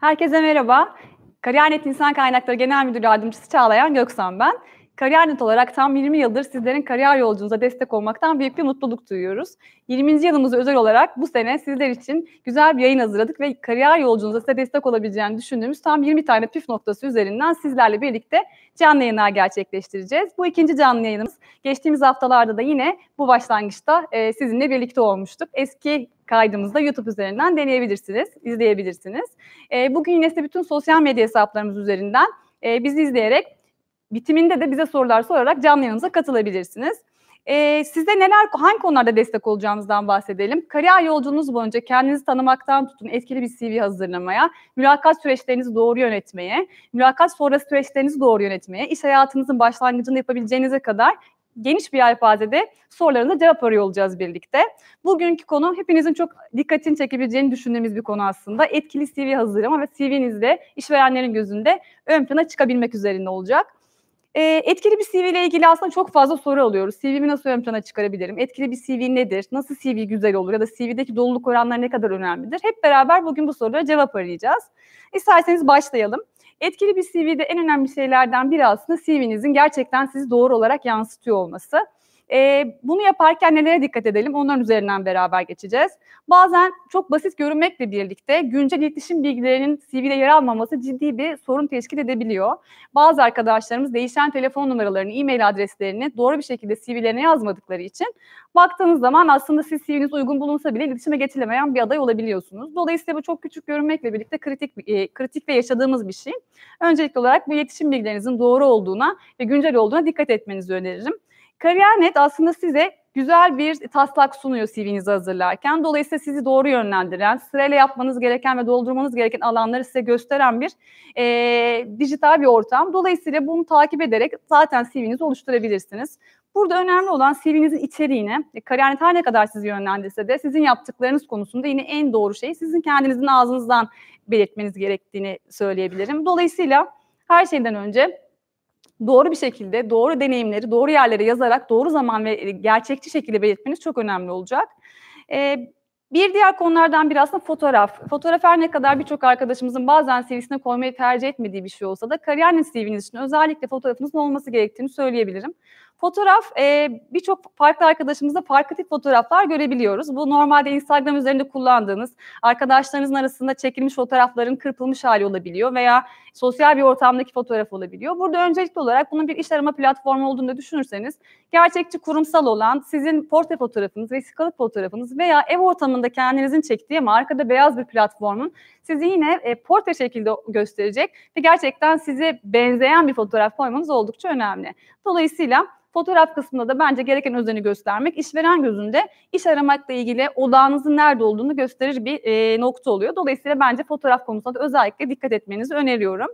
Herkese merhaba. Kariyer Net İnsan Kaynakları Genel Müdür Yardımcısı Çağlayan Göksan ben. Kariyer Net olarak tam 20 yıldır sizlerin kariyer yolculuğunuza destek olmaktan büyük bir mutluluk duyuyoruz. 20. yılımızı özel olarak bu sene sizler için güzel bir yayın hazırladık ve kariyer yolculuğunuza size destek olabileceğini düşündüğümüz tam 20 tane püf noktası üzerinden sizlerle birlikte canlı yayınlar gerçekleştireceğiz. Bu ikinci canlı yayınımız geçtiğimiz haftalarda da yine bu başlangıçta e, sizinle birlikte olmuştuk. Eski kaydımızda YouTube üzerinden deneyebilirsiniz, izleyebilirsiniz. E, bugün yine size bütün sosyal medya hesaplarımız üzerinden e, bizi izleyerek bitiminde de bize sorular sorarak canlı yanımıza katılabilirsiniz. Ee, size neler, hangi konularda destek olacağımızdan bahsedelim. Kariyer yolculuğunuz boyunca kendinizi tanımaktan tutun etkili bir CV hazırlamaya, mülakat süreçlerinizi doğru yönetmeye, mülakat sonrası süreçlerinizi doğru yönetmeye, iş hayatınızın başlangıcını yapabileceğinize kadar geniş bir alfazede sorularınıza cevap arıyor olacağız birlikte. Bugünkü konu hepinizin çok dikkatini çekebileceğini düşündüğümüz bir konu aslında. Etkili CV hazırlama ve CV'nizde işverenlerin gözünde ön plana çıkabilmek üzerinde olacak. E, etkili bir CV ile ilgili aslında çok fazla soru alıyoruz. CV'mi nasıl ön plana çıkarabilirim? Etkili bir CV nedir? Nasıl CV güzel olur? Ya da CV'deki doluluk oranları ne kadar önemlidir? Hep beraber bugün bu sorulara cevap arayacağız. İsterseniz başlayalım. Etkili bir CV'de en önemli şeylerden biri aslında CV'nizin gerçekten sizi doğru olarak yansıtıyor olması. E, bunu yaparken nelere dikkat edelim? Onların üzerinden beraber geçeceğiz. Bazen çok basit görünmekle birlikte güncel iletişim bilgilerinin CV'de yer almaması ciddi bir sorun teşkil edebiliyor. Bazı arkadaşlarımız değişen telefon numaralarını, e-mail adreslerini doğru bir şekilde CV'lerine yazmadıkları için baktığınız zaman aslında siz CV'niz uygun bulunsa bile iletişime geçilemeyen bir aday olabiliyorsunuz. Dolayısıyla bu çok küçük görünmekle birlikte kritik e, kritik ve yaşadığımız bir şey. Öncelikli olarak bu iletişim bilgilerinizin doğru olduğuna ve güncel olduğuna dikkat etmenizi öneririm. Kariyer.net aslında size güzel bir taslak sunuyor CV'nizi hazırlarken. Dolayısıyla sizi doğru yönlendiren, sırayla yapmanız gereken ve doldurmanız gereken alanları size gösteren bir e, dijital bir ortam. Dolayısıyla bunu takip ederek zaten CV'nizi oluşturabilirsiniz. Burada önemli olan CV'nizin içeriğine, e, kariyer her ne kadar sizi yönlendirse de sizin yaptıklarınız konusunda yine en doğru şey sizin kendinizin ağzınızdan belirtmeniz gerektiğini söyleyebilirim. Dolayısıyla her şeyden önce doğru bir şekilde doğru deneyimleri doğru yerlere yazarak doğru zaman ve e, gerçekçi şekilde belirtmeniz çok önemli olacak. Ee, bir diğer konulardan biri aslında fotoğraf. Fotoğraf her ne kadar birçok arkadaşımızın bazen CV'sine koymayı tercih etmediği bir şey olsa da kariyer CV'niz için özellikle fotoğrafınızın olması gerektiğini söyleyebilirim. Fotoğraf e, birçok farklı arkadaşımızda farklı tip fotoğraflar görebiliyoruz. Bu normalde Instagram üzerinde kullandığınız arkadaşlarınızın arasında çekilmiş fotoğrafların kırpılmış hali olabiliyor veya sosyal bir ortamdaki fotoğraf olabiliyor. Burada öncelikli olarak bunun bir iş arama platformu olduğunu düşünürseniz gerçekçi kurumsal olan sizin portre fotoğrafınız, vesikalık fotoğrafınız veya ev ortamında kendinizin çektiği ama arkada beyaz bir platformun sizi yine e, portre şekilde gösterecek ve gerçekten size benzeyen bir fotoğraf koymanız oldukça önemli. Dolayısıyla Fotoğraf kısmında da bence gereken özeni göstermek işveren gözünde iş aramakla ilgili odağınızın nerede olduğunu gösterir bir e, nokta oluyor. Dolayısıyla bence fotoğraf konusunda da özellikle dikkat etmenizi öneriyorum.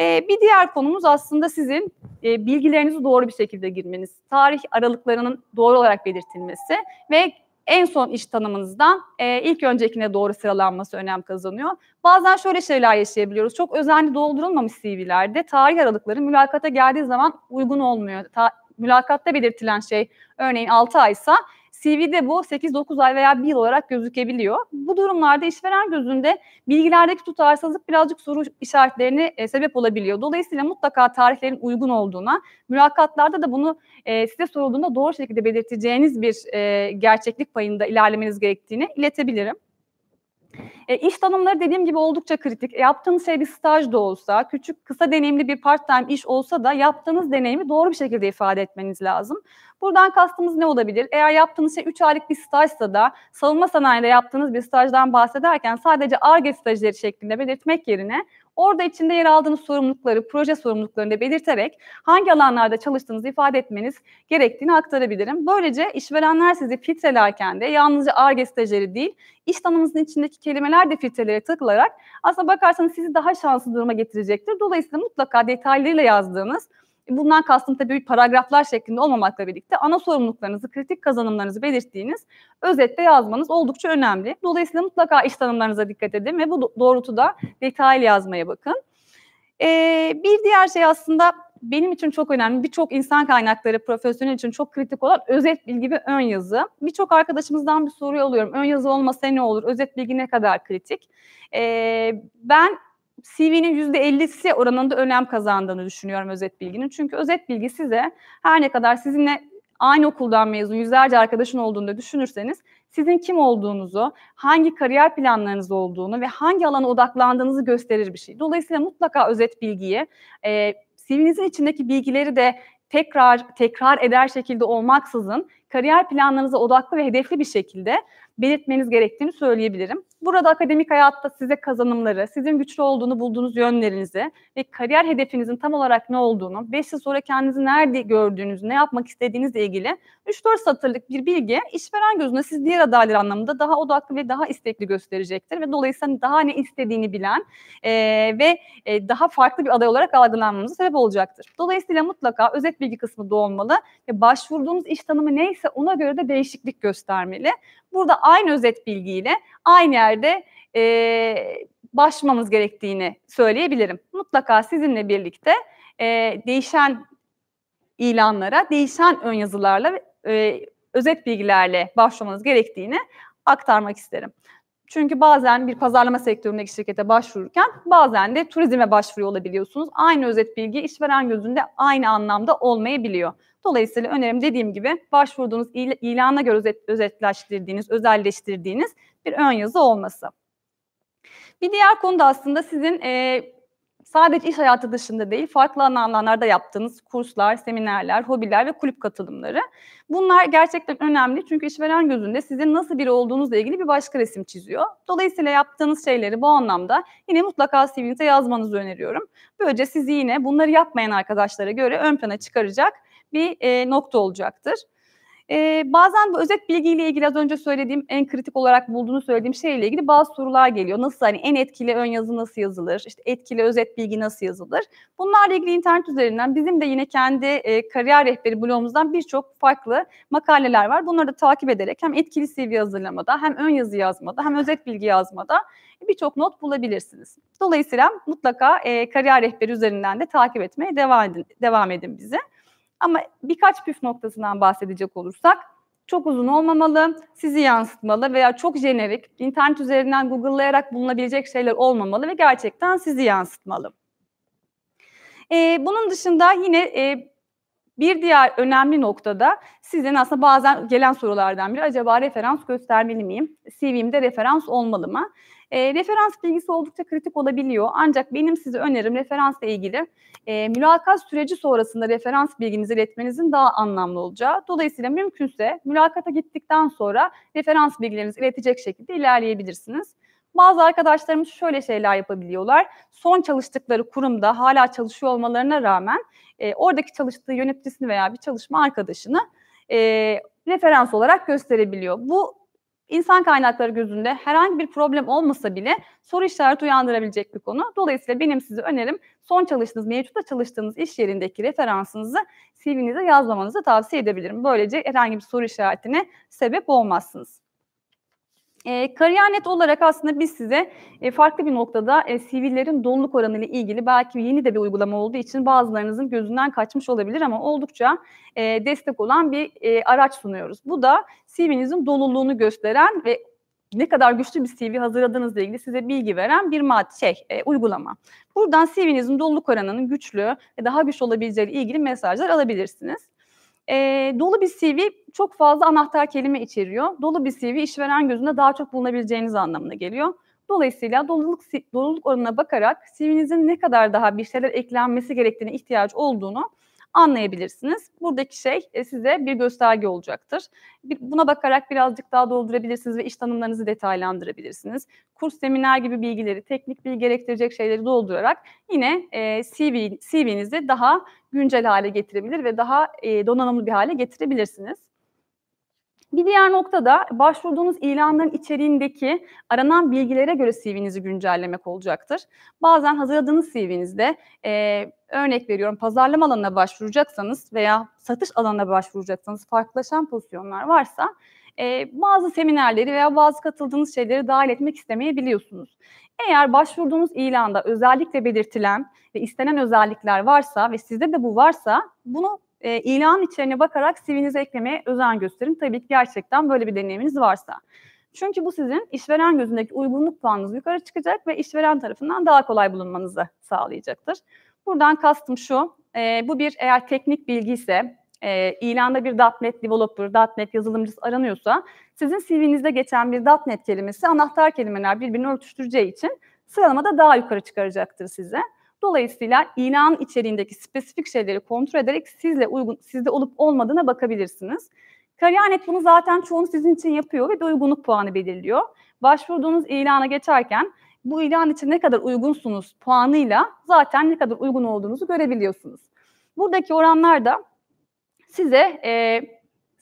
E, bir diğer konumuz aslında sizin e, bilgilerinizi doğru bir şekilde girmeniz, tarih aralıklarının doğru olarak belirtilmesi ve en son iş tanımınızdan e, ilk öncekine doğru sıralanması önem kazanıyor. Bazen şöyle şeyler yaşayabiliyoruz. Çok özenli doldurulmamış CV'lerde tarih aralıkları mülakata geldiği zaman uygun olmuyor. Ta, mülakatta belirtilen şey örneğin 6 aysa CV'de bu 8-9 ay veya 1 yıl olarak gözükebiliyor. Bu durumlarda işveren gözünde bilgilerdeki tutarsızlık birazcık soru işaretlerine e, sebep olabiliyor. Dolayısıyla mutlaka tarihlerin uygun olduğuna, mülakatlarda da bunu e, size sorulduğunda doğru şekilde belirteceğiniz bir e, gerçeklik payında ilerlemeniz gerektiğini iletebilirim. E, iş tanımları dediğim gibi oldukça kritik. yaptığınız şey bir staj da olsa, küçük kısa deneyimli bir part-time iş olsa da yaptığınız deneyimi doğru bir şekilde ifade etmeniz lazım. Buradan kastımız ne olabilir? Eğer yaptığınız şey 3 aylık bir stajsa da savunma sanayinde yaptığınız bir stajdan bahsederken sadece ARGE stajları şeklinde belirtmek yerine Orada içinde yer aldığınız sorumlulukları, proje sorumluluklarını da belirterek hangi alanlarda çalıştığınızı ifade etmeniz gerektiğini aktarabilirim. Böylece işverenler sizi filtrelerken de yalnızca ARGE stajyeri değil, iş tanımınızın içindeki kelimeler de filtrelere takılarak aslında bakarsanız sizi daha şanslı duruma getirecektir. Dolayısıyla mutlaka detaylarıyla yazdığınız Bundan kastım tabii paragraflar şeklinde olmamakla birlikte ana sorumluluklarınızı, kritik kazanımlarınızı belirttiğiniz özette yazmanız oldukça önemli. Dolayısıyla mutlaka iş tanımlarınıza dikkat edin ve bu doğrultuda detaylı yazmaya bakın. Ee, bir diğer şey aslında benim için çok önemli, birçok insan kaynakları profesyonel için çok kritik olan özet bilgi ve ön yazı. Birçok arkadaşımızdan bir soruyu alıyorum. Ön yazı olmasa ne olur? Özet bilgi ne kadar kritik? Ee, ben CV'nin %50'si oranında önem kazandığını düşünüyorum özet bilginin. Çünkü özet bilgi size her ne kadar sizinle aynı okuldan mezun yüzlerce arkadaşın olduğunu da düşünürseniz sizin kim olduğunuzu, hangi kariyer planlarınız olduğunu ve hangi alana odaklandığınızı gösterir bir şey. Dolayısıyla mutlaka özet bilgiyi, e, CV'nizin içindeki bilgileri de tekrar tekrar eder şekilde olmaksızın kariyer planlarınıza odaklı ve hedefli bir şekilde belirtmeniz gerektiğini söyleyebilirim. Burada akademik hayatta size kazanımları, sizin güçlü olduğunu bulduğunuz yönlerinizi ve kariyer hedefinizin tam olarak ne olduğunu, 5 yıl sonra kendinizi nerede gördüğünüzü, ne yapmak istediğinizle ilgili 3-4 satırlık bir bilgi işveren gözünde siz diğer adaylar anlamında daha odaklı ve daha istekli gösterecektir ve dolayısıyla hani daha ne istediğini bilen e, ve e, daha farklı bir aday olarak algılanmamıza sebep olacaktır. Dolayısıyla mutlaka özet bilgi kısmı da olmalı ve başvurduğunuz iş tanımı neyse ona göre de değişiklik göstermeli. Burada aynı özet bilgiyle aynı yerde e, başlamamız gerektiğini söyleyebilirim. Mutlaka sizinle birlikte e, değişen ilanlara, değişen ön yazılarla, e, özet bilgilerle başlamanız gerektiğini aktarmak isterim. Çünkü bazen bir pazarlama sektöründeki şirkete başvururken bazen de turizme başvuruyor olabiliyorsunuz. Aynı özet bilgi işveren gözünde aynı anlamda olmayabiliyor. Dolayısıyla önerim dediğim gibi başvurduğunuz il ilana göre özet, özetleştirdiğiniz, özelleştirdiğiniz bir ön yazı olması. Bir diğer konu da aslında sizin e, sadece iş hayatı dışında değil, farklı alanlarda yaptığınız kurslar, seminerler, hobiler ve kulüp katılımları. Bunlar gerçekten önemli çünkü işveren gözünde sizin nasıl biri olduğunuzla ilgili bir başka resim çiziyor. Dolayısıyla yaptığınız şeyleri bu anlamda yine mutlaka CV'nize yazmanızı öneriyorum. Böylece sizi yine bunları yapmayan arkadaşlara göre ön plana çıkaracak bir e, nokta olacaktır e, bazen bu özet bilgiyle ilgili az önce söylediğim en kritik olarak bulduğunu söylediğim şeyle ilgili bazı sorular geliyor. Nasıl hani en etkili ön yazı nasıl yazılır? İşte etkili özet bilgi nasıl yazılır? Bunlarla ilgili internet üzerinden bizim de yine kendi e, kariyer rehberi blogumuzdan birçok farklı makaleler var. Bunları da takip ederek hem etkili CV hazırlamada hem ön yazı yazmada hem özet bilgi yazmada birçok not bulabilirsiniz. Dolayısıyla mutlaka e, kariyer rehberi üzerinden de takip etmeye devam edin, devam edin bizi. Ama birkaç püf noktasından bahsedecek olursak çok uzun olmamalı, sizi yansıtmalı veya çok jenerik, internet üzerinden google'layarak bulunabilecek şeyler olmamalı ve gerçekten sizi yansıtmalı. Ee, bunun dışında yine e, bir diğer önemli noktada sizden aslında bazen gelen sorulardan biri acaba referans göstermeli miyim? CV'mde referans olmalı mı? E, referans bilgisi oldukça kritik olabiliyor. Ancak benim size önerim referansla ilgili e, mülakat süreci sonrasında referans bilginizi iletmenizin daha anlamlı olacağı. Dolayısıyla mümkünse mülakata gittikten sonra referans bilgilerinizi iletecek şekilde ilerleyebilirsiniz. Bazı arkadaşlarımız şöyle şeyler yapabiliyorlar. Son çalıştıkları kurumda hala çalışıyor olmalarına rağmen e, oradaki çalıştığı yöneticisini veya bir çalışma arkadaşını e, referans olarak gösterebiliyor. Bu insan kaynakları gözünde herhangi bir problem olmasa bile soru işareti uyandırabilecek bir konu. Dolayısıyla benim size önerim son çalıştığınız, mevcutta çalıştığınız iş yerindeki referansınızı CV'nize yazmanızı tavsiye edebilirim. Böylece herhangi bir soru işaretine sebep olmazsınız. E, kariyer olarak aslında biz size e, farklı bir noktada e, CV'lerin doluluk oranı ile ilgili belki yeni de bir uygulama olduğu için bazılarınızın gözünden kaçmış olabilir ama oldukça e, destek olan bir e, araç sunuyoruz. Bu da CV'nizin doluluğunu gösteren ve ne kadar güçlü bir CV hazırladığınızla ilgili size bilgi veren bir madde, şey, e, uygulama. Buradan CV'nizin doluluk oranının güçlü ve daha güçlü olabileceği ilgili mesajlar alabilirsiniz. E, dolu bir CV çok fazla anahtar kelime içeriyor. Dolu bir CV işveren gözünde daha çok bulunabileceğiniz anlamına geliyor. Dolayısıyla doluluk, doluluk oranına bakarak CV'nizin ne kadar daha bir şeyler eklenmesi gerektiğine ihtiyaç olduğunu anlayabilirsiniz. Buradaki şey e, size bir gösterge olacaktır. buna bakarak birazcık daha doldurabilirsiniz ve iş tanımlarınızı detaylandırabilirsiniz. Kurs, seminer gibi bilgileri, teknik bilgi gerektirecek şeyleri doldurarak yine e, CV, CV'nizi daha güncel hale getirebilir ve daha e, donanımlı bir hale getirebilirsiniz. Bir diğer nokta da başvurduğunuz ilanların içeriğindeki aranan bilgilere göre CV'nizi güncellemek olacaktır. Bazen hazırladığınız CV'nizde e, örnek veriyorum pazarlama alanına başvuracaksanız veya satış alanına başvuracaksanız farklılaşan pozisyonlar varsa e, bazı seminerleri veya bazı katıldığınız şeyleri dahil etmek istemeyebiliyorsunuz. Eğer başvurduğunuz ilanda özellikle belirtilen ve istenen özellikler varsa ve sizde de bu varsa bunu e, ilan içeriğine bakarak CV'nize eklemeye özen gösterin. Tabii ki gerçekten böyle bir deneyiminiz varsa. Çünkü bu sizin işveren gözündeki uygunluk puanınız yukarı çıkacak ve işveren tarafından daha kolay bulunmanızı sağlayacaktır. Buradan kastım şu, e, bu bir eğer teknik bilgi ise, e, ilanda bir .NET developer, .NET yazılımcısı aranıyorsa, sizin CV'nizde geçen bir .NET kelimesi anahtar kelimeler birbirini örtüştüreceği için sıralamada daha yukarı çıkaracaktır size. Dolayısıyla ilanın içeriğindeki spesifik şeyleri kontrol ederek sizle uygun, sizde olup olmadığına bakabilirsiniz. Kariyer.net bunu zaten çoğunu sizin için yapıyor ve bir uygunluk puanı belirliyor. Başvurduğunuz ilana geçerken bu ilan için ne kadar uygunsunuz puanıyla zaten ne kadar uygun olduğunuzu görebiliyorsunuz. Buradaki oranlar da size e,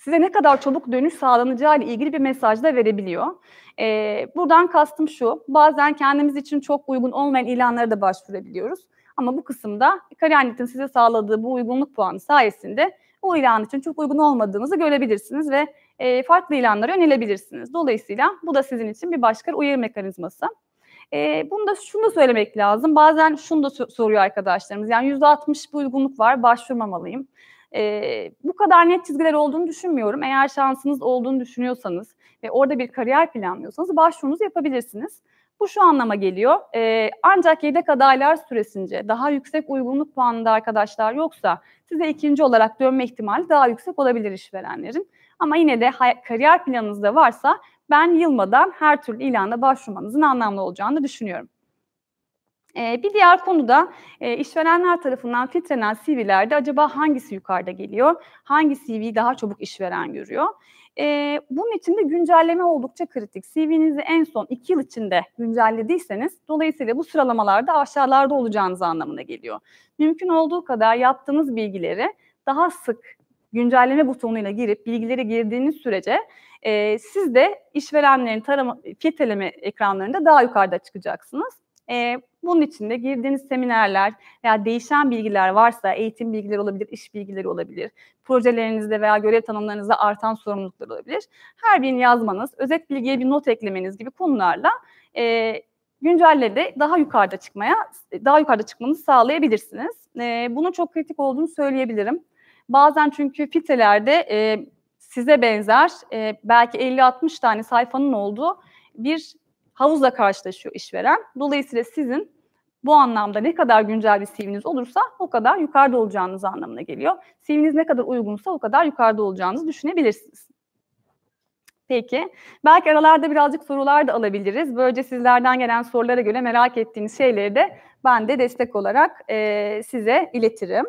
size ne kadar çabuk dönüş sağlanacağı ile ilgili bir mesaj da verebiliyor. E, buradan kastım şu, bazen kendimiz için çok uygun olmayan ilanlara da başvurabiliyoruz. Ama bu kısımda Karyanit'in size sağladığı bu uygunluk puanı sayesinde o ilan için çok uygun olmadığınızı görebilirsiniz ve e, farklı ilanlara yönelebilirsiniz. Dolayısıyla bu da sizin için bir başka uyarı mekanizması. E, bunu da şunu da söylemek lazım. Bazen şunu da soruyor arkadaşlarımız. Yani %60 bu uygunluk var, başvurmamalıyım. E, bu kadar net çizgiler olduğunu düşünmüyorum. Eğer şansınız olduğunu düşünüyorsanız ve orada bir kariyer planlıyorsanız başvurunuzu yapabilirsiniz. Bu şu anlama geliyor. E, ancak yedek adaylar süresince daha yüksek uygunluk puanında arkadaşlar yoksa size ikinci olarak dönme ihtimali daha yüksek olabilir işverenlerin. Ama yine de kariyer planınızda varsa ben yılmadan her türlü ilana başvurmanızın anlamlı olacağını düşünüyorum. Ee, bir diğer konu da e, işverenler tarafından filtrelenen CV'lerde acaba hangisi yukarıda geliyor, hangi CV'yi daha çabuk işveren görüyor? Ee, bunun için de güncelleme oldukça kritik. CV'nizi en son iki yıl içinde güncellediyseniz dolayısıyla bu sıralamalarda aşağılarda olacağınız anlamına geliyor. Mümkün olduğu kadar yaptığınız bilgileri daha sık güncelleme butonuyla girip bilgileri girdiğiniz sürece e, siz de işverenlerin tarama, filtreleme ekranlarında daha yukarıda çıkacaksınız. E, bunun için de girdiğiniz seminerler veya değişen bilgiler varsa eğitim bilgileri olabilir, iş bilgileri olabilir. Projelerinizde veya görev tanımlarınızda artan sorumluluklar olabilir. Her birini yazmanız, özet bilgiye bir not eklemeniz gibi konularla e, güncelle de daha yukarıda çıkmaya, daha yukarıda çıkmanızı sağlayabilirsiniz. E, bunun çok kritik olduğunu söyleyebilirim. Bazen çünkü filtrelerde e, size benzer e, belki 50-60 tane sayfanın olduğu bir havuzla karşılaşıyor işveren. Dolayısıyla sizin bu anlamda ne kadar güncel bir CV'niz olursa o kadar yukarıda olacağınız anlamına geliyor. CV'niz ne kadar uygunsa o kadar yukarıda olacağınızı düşünebilirsiniz. Peki. Belki aralarda birazcık sorular da alabiliriz. Böylece sizlerden gelen sorulara göre merak ettiğiniz şeyleri de ben de destek olarak e, size iletirim.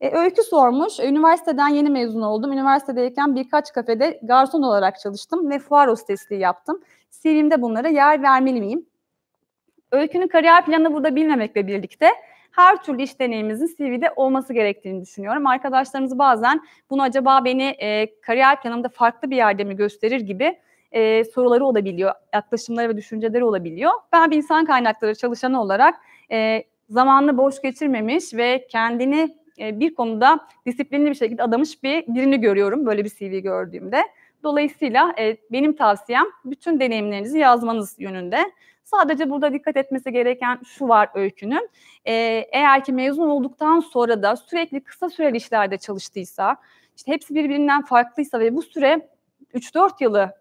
E, öykü sormuş. Üniversiteden yeni mezun oldum. Üniversitedeyken birkaç kafede garson olarak çalıştım ve fuar hostesliği yaptım. CV'mde bunlara yer vermeli miyim? Öykünün kariyer planını burada bilmemekle birlikte her türlü iş deneyimimizin CV'de olması gerektiğini düşünüyorum. Arkadaşlarımız bazen bunu acaba beni e, kariyer planımda farklı bir yerde mi gösterir gibi e, soruları olabiliyor, yaklaşımları ve düşünceleri olabiliyor. Ben bir insan kaynakları çalışanı olarak e, zamanını boş geçirmemiş ve kendini e, bir konuda disiplinli bir şekilde adamış bir birini görüyorum böyle bir CV gördüğümde. Dolayısıyla e, benim tavsiyem bütün deneyimlerinizi yazmanız yönünde. Sadece burada dikkat etmesi gereken şu var öykünün. E, eğer ki mezun olduktan sonra da sürekli kısa süreli işlerde çalıştıysa, işte hepsi birbirinden farklıysa ve bu süre 3-4 yılı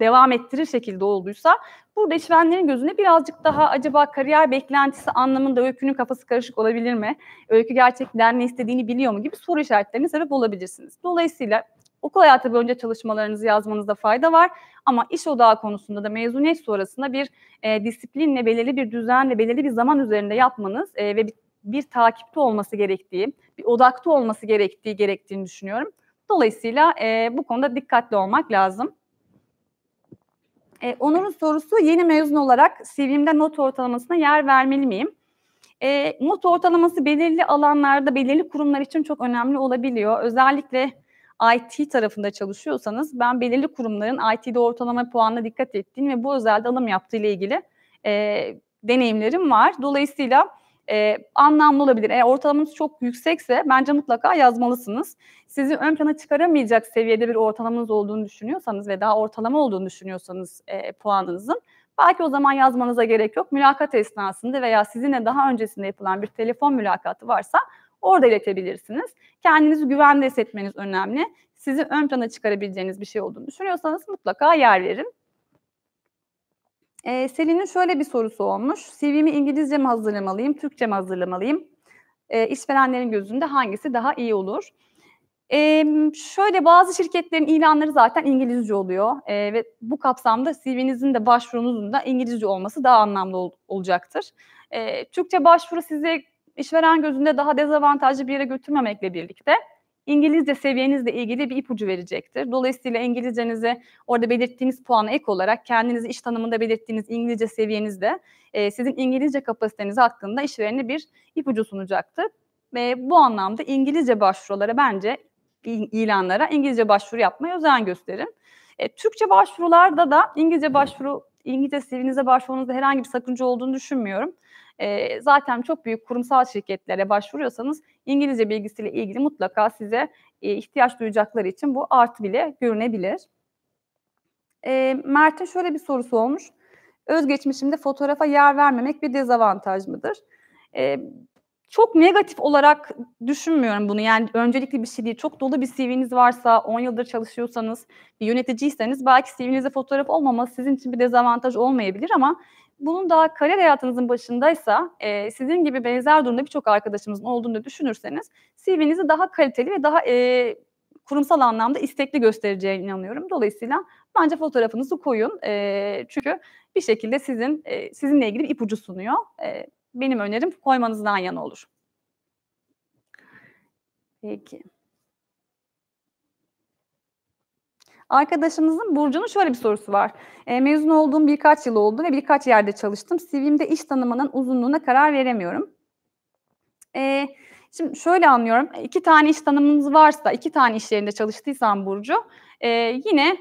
devam ettirir şekilde olduysa burada işverenlerin gözüne birazcık daha acaba kariyer beklentisi anlamında öykünün kafası karışık olabilir mi? Öykü gerçekten ne istediğini biliyor mu gibi soru işaretlerine sebep olabilirsiniz. Dolayısıyla okul hayatı boyunca çalışmalarınızı yazmanızda fayda var. Ama iş odağı konusunda da mezuniyet sonrasında bir e, disiplinle, belirli bir düzenle, belirli bir zaman üzerinde yapmanız e, ve bir, bir takipte olması gerektiği, bir odakta olması gerektiği gerektiğini düşünüyorum. Dolayısıyla e, bu konuda dikkatli olmak lazım. E, Onur'un sorusu yeni mezun olarak CV'mde not ortalamasına yer vermeli miyim? E, not ortalaması belirli alanlarda, belirli kurumlar için çok önemli olabiliyor. Özellikle IT tarafında çalışıyorsanız ben belirli kurumların IT'de ortalama puanına dikkat ettiğim ve bu özelde alım yaptığı ile ilgili e, deneyimlerim var. Dolayısıyla e, anlamlı olabilir. Eğer ortalamanız çok yüksekse bence mutlaka yazmalısınız. Sizi ön plana çıkaramayacak seviyede bir ortalamanız olduğunu düşünüyorsanız ve daha ortalama olduğunu düşünüyorsanız e, puanınızın belki o zaman yazmanıza gerek yok. Mülakat esnasında veya sizinle daha öncesinde yapılan bir telefon mülakatı varsa Orada iletebilirsiniz. Kendinizi güvende hissetmeniz önemli. Sizi ön plana çıkarabileceğiniz bir şey olduğunu düşünüyorsanız mutlaka yer verin. Ee, Selin'in şöyle bir sorusu olmuş. CV'mi İngilizce mi hazırlamalıyım, Türkçe mi hazırlamalıyım? Ee, işverenlerin gözünde hangisi daha iyi olur? Ee, şöyle bazı şirketlerin ilanları zaten İngilizce oluyor ee, ve bu kapsamda CV'nizin de başvurunuzun da İngilizce olması daha anlamlı ol- olacaktır. Ee, Türkçe başvuru size işveren gözünde daha dezavantajlı bir yere götürmemekle birlikte İngilizce seviyenizle ilgili bir ipucu verecektir. Dolayısıyla İngilizcenizi orada belirttiğiniz puana ek olarak kendinizi iş tanımında belirttiğiniz İngilizce seviyenizde e, sizin İngilizce kapasiteniz hakkında işverene bir ipucu sunacaktır. Ve bu anlamda İngilizce başvurulara bence ilanlara İngilizce başvuru yapmaya özen gösterin. E, Türkçe başvurularda da İngilizce başvuru İngilizce CV'nize başvurmanızda herhangi bir sakınca olduğunu düşünmüyorum. E, zaten çok büyük kurumsal şirketlere başvuruyorsanız İngilizce bilgisiyle ilgili mutlaka size e, ihtiyaç duyacakları için bu artı bile görünebilir. E, ee, Mert'in şöyle bir sorusu olmuş. Özgeçmişimde fotoğrafa yer vermemek bir dezavantaj mıdır? E, çok negatif olarak düşünmüyorum bunu. Yani öncelikli bir şey değil. Çok dolu bir CV'niz varsa, 10 yıldır çalışıyorsanız, bir yöneticiyseniz belki CV'nize fotoğraf olmaması sizin için bir dezavantaj olmayabilir ama bunun daha kariyer hayatınızın başındaysa e, sizin gibi benzer durumda birçok arkadaşımızın olduğunu düşünürseniz CV'nizi daha kaliteli ve daha e, kurumsal anlamda istekli göstereceğine inanıyorum. Dolayısıyla bence fotoğrafınızı koyun. E, çünkü bir şekilde sizin e, sizinle ilgili bir ipucu sunuyor. E, benim önerim koymanızdan yana olur. Peki. Arkadaşımızın Burcu'nun şöyle bir sorusu var. E, mezun olduğum birkaç yıl oldu ve birkaç yerde çalıştım. CV'mde iş tanımının uzunluğuna karar veremiyorum. E, şimdi şöyle anlıyorum. E, iki tane iş tanımınız varsa, iki tane iş yerinde çalıştıysan Burcu, e, yine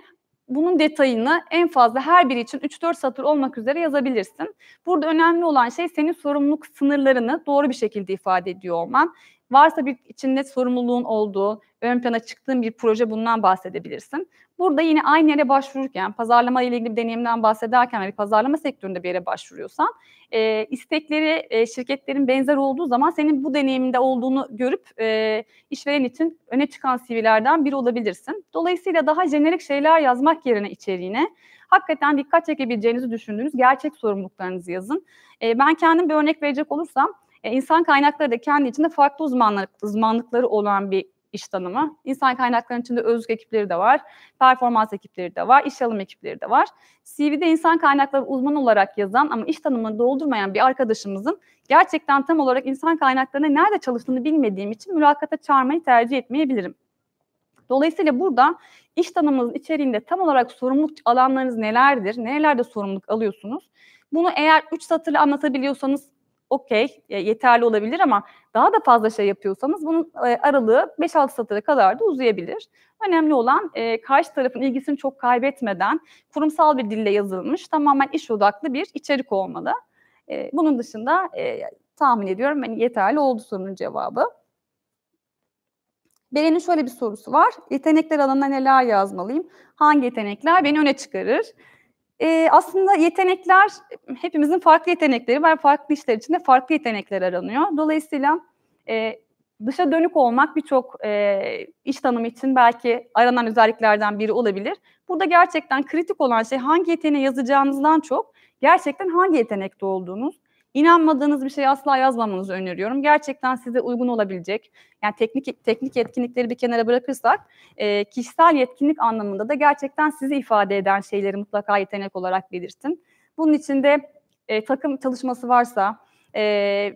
bunun detayını en fazla her biri için 3-4 satır olmak üzere yazabilirsin. Burada önemli olan şey senin sorumluluk sınırlarını doğru bir şekilde ifade ediyor olman. Varsa bir içinde sorumluluğun olduğu, ön plana çıktığın bir proje bundan bahsedebilirsin. Burada yine aynı yere başvururken, pazarlama ile ilgili bir deneyimden bahsederken, yani pazarlama sektöründe bir yere başvuruyorsan, e, istekleri e, şirketlerin benzer olduğu zaman senin bu deneyiminde olduğunu görüp e, işveren için öne çıkan CV'lerden biri olabilirsin. Dolayısıyla daha jenerik şeyler yazmak yerine içeriğine, hakikaten dikkat çekebileceğinizi düşündüğünüz gerçek sorumluluklarınızı yazın. E, ben kendim bir örnek verecek olursam, e, insan kaynakları da kendi içinde farklı uzmanlık, uzmanlıkları olan bir iş tanımı. İnsan kaynaklarının içinde özlük ekipleri de var, performans ekipleri de var, iş alım ekipleri de var. CV'de insan kaynakları uzmanı olarak yazan ama iş tanımını doldurmayan bir arkadaşımızın gerçekten tam olarak insan kaynaklarına nerede çalıştığını bilmediğim için mülakata çağırmayı tercih etmeyebilirim. Dolayısıyla burada iş tanımınızın içeriğinde tam olarak sorumluluk alanlarınız nelerdir, nerelerde sorumluluk alıyorsunuz? Bunu eğer 3 satırla anlatabiliyorsanız okey e, yeterli olabilir ama daha da fazla şey yapıyorsanız bunun e, aralığı 5-6 satıra kadar da uzayabilir. Önemli olan e, karşı tarafın ilgisini çok kaybetmeden kurumsal bir dille yazılmış tamamen iş odaklı bir içerik olmalı. E, bunun dışında e, tahmin ediyorum hani yeterli oldu sorunun cevabı. Beren'in şöyle bir sorusu var. Yetenekler alanına neler yazmalıyım? Hangi yetenekler beni öne çıkarır? e, aslında yetenekler hepimizin farklı yetenekleri var. Farklı işler içinde farklı yetenekler aranıyor. Dolayısıyla e, dışa dönük olmak birçok e, iş tanımı için belki aranan özelliklerden biri olabilir. Burada gerçekten kritik olan şey hangi yeteneği yazacağınızdan çok gerçekten hangi yetenekte olduğunuz. İnanmadığınız bir şey asla yazmamanızı öneriyorum. Gerçekten size uygun olabilecek, yani teknik teknik yetkinlikleri bir kenara bırakırsak, e, kişisel yetkinlik anlamında da gerçekten sizi ifade eden şeyleri mutlaka yetenek olarak belirtin. Bunun içinde e, takım çalışması varsa, e,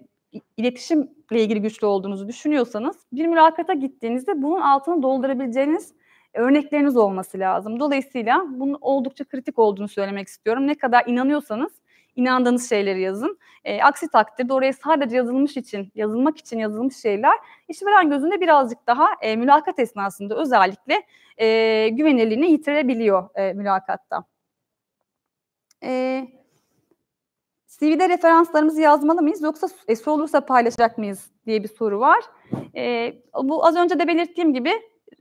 iletişimle ilgili güçlü olduğunuzu düşünüyorsanız, bir mülakata gittiğinizde bunun altını doldurabileceğiniz örnekleriniz olması lazım. Dolayısıyla bunun oldukça kritik olduğunu söylemek istiyorum. Ne kadar inanıyorsanız inandığınız şeyleri yazın. E, aksi takdirde oraya sadece yazılmış için, yazılmak için yazılmış şeyler işveren gözünde birazcık daha e, mülakat esnasında özellikle e, güvenilirliğini yitirebiliyor e, mülakatta. E, CV'de referanslarımızı yazmalı mıyız yoksa e, sorulursa paylaşacak mıyız diye bir soru var. E, bu az önce de belirttiğim gibi